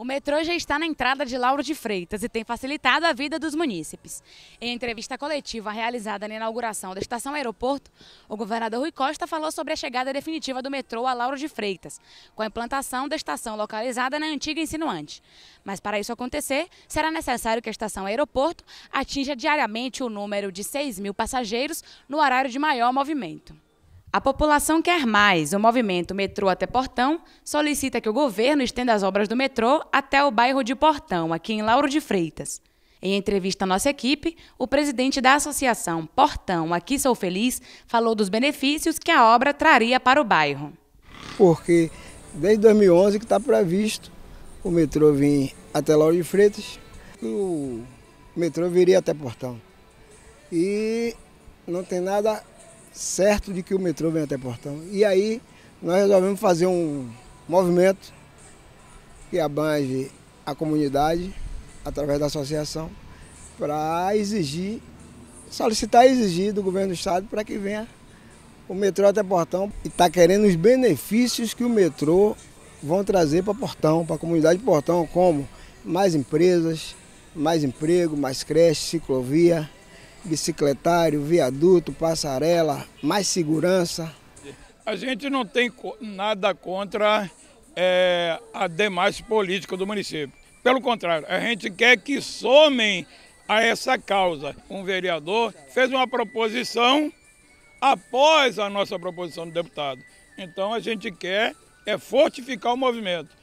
O metrô já está na entrada de Lauro de Freitas e tem facilitado a vida dos munícipes. Em entrevista coletiva realizada na inauguração da estação aeroporto, o governador Rui Costa falou sobre a chegada definitiva do metrô a Lauro de Freitas, com a implantação da estação localizada na antiga insinuante. Mas para isso acontecer, será necessário que a estação aeroporto atinja diariamente o número de 6 mil passageiros no horário de maior movimento. A população quer mais. O movimento Metrô até Portão solicita que o governo estenda as obras do metrô até o bairro de Portão, aqui em Lauro de Freitas. Em entrevista à nossa equipe, o presidente da associação Portão, Aqui Sou Feliz, falou dos benefícios que a obra traria para o bairro. Porque desde 2011 que está previsto o metrô vir até Lauro de Freitas, o metrô viria até Portão. E não tem nada certo de que o metrô vem até Portão. E aí nós resolvemos fazer um movimento que abrange a comunidade através da associação para exigir, solicitar e exigir do governo do estado para que venha o metrô até Portão e está querendo os benefícios que o metrô vão trazer para Portão, para a comunidade de Portão, como mais empresas, mais emprego, mais creche, ciclovia, bicicletário, viaduto, passarela, mais segurança. A gente não tem nada contra é, a demais política do município. Pelo contrário, a gente quer que somem a essa causa. Um vereador fez uma proposição após a nossa proposição do deputado. Então a gente quer é fortificar o movimento.